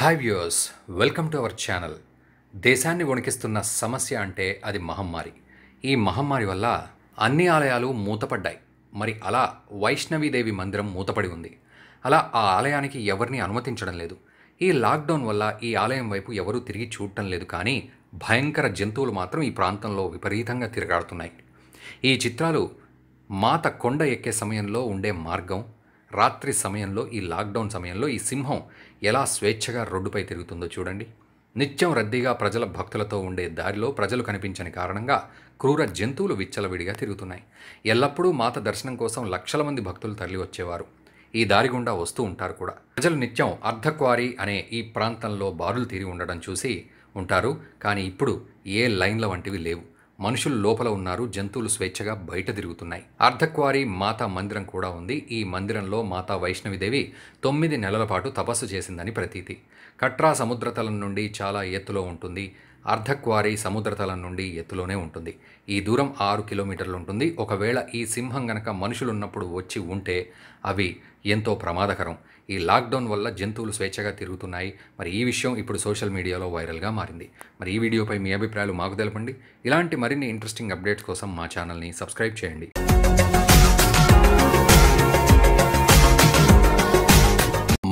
hi viewers welcome to our channel దేశాన్ని వణికిస్తున్న సమస్య అంటే అది మహమ్మారి ఈ మహమ్మారి వల్ల అన్ని ఆలయాలు మూతపడ్డాయి మరి అలా వైష్ణవీదేవి మందిరం మూతపడి ఉంది అలా ఆ ఆలయానికి ఎవరిని అనుమతించడం లేదు ఈ లాక్డౌన్ వల్ల ఈ ఆలయం వైపు ఎవరూ తిరిగి చూడటం లేదు కానీ భయంకర జంతువులు మాత్రం ఈ ప్రాంతంలో విపరీతంగా తిరగాడుతున్నాయి ఈ చిత్రాలు మాత కొండ ఎక్కే సమయంలో ఉండే మార్గం రాత్రి సమయంలో ఈ లాక్డౌన్ సమయంలో ఈ సింహం ఎలా స్వేచ్ఛగా రోడ్డుపై తిరుగుతుందో చూడండి నిత్యం రద్దీగా ప్రజల భక్తులతో ఉండే దారిలో ప్రజలు కనిపించని కారణంగా క్రూర జంతువులు విచ్చలవిడిగా తిరుగుతున్నాయి ఎల్లప్పుడూ మాత దర్శనం కోసం లక్షల మంది భక్తులు తరలివచ్చేవారు ఈ దారి గుండా వస్తూ ఉంటారు కూడా ప్రజలు నిత్యం అర్ధక్వారీ అనే ఈ ప్రాంతంలో బారులు తీరి ఉండడం చూసి ఉంటారు కానీ ఇప్పుడు ఏ లైన్ల వంటివి లేవు మనుషులు లోపల ఉన్నారు జంతువులు స్వేచ్ఛగా బయట తిరుగుతున్నాయి అర్ధక్వారి మాతా మందిరం కూడా ఉంది ఈ మందిరంలో మాతా వైష్ణవిదేవి తొమ్మిది నెలల పాటు తపస్సు చేసిందని ప్రతీతి కట్రా సముద్రతలం నుండి చాలా ఎత్తులో ఉంటుంది అర్ధక్వారీ సముద్రతలం నుండి ఎత్తులోనే ఉంటుంది ఈ దూరం ఆరు కిలోమీటర్లు ఉంటుంది ఒకవేళ ఈ సింహం గనక మనుషులున్నప్పుడు వచ్చి ఉంటే అవి ఎంతో ప్రమాదకరం ఈ లాక్డౌన్ వల్ల జంతువులు స్వేచ్ఛగా తిరుగుతున్నాయి మరి ఈ విషయం ఇప్పుడు సోషల్ మీడియాలో వైరల్గా మారింది మరి ఈ వీడియోపై మీ అభిప్రాయాలు మాకు తెలపండి ఇలాంటి మరిన్ని ఇంట్రెస్టింగ్ అప్డేట్స్ కోసం మా ఛానల్ని సబ్స్క్రైబ్ చేయండి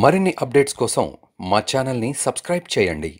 మరిన్ని అప్డేట్స్ కోసం మా ఛానల్ని సబ్స్క్రైబ్ చేయండి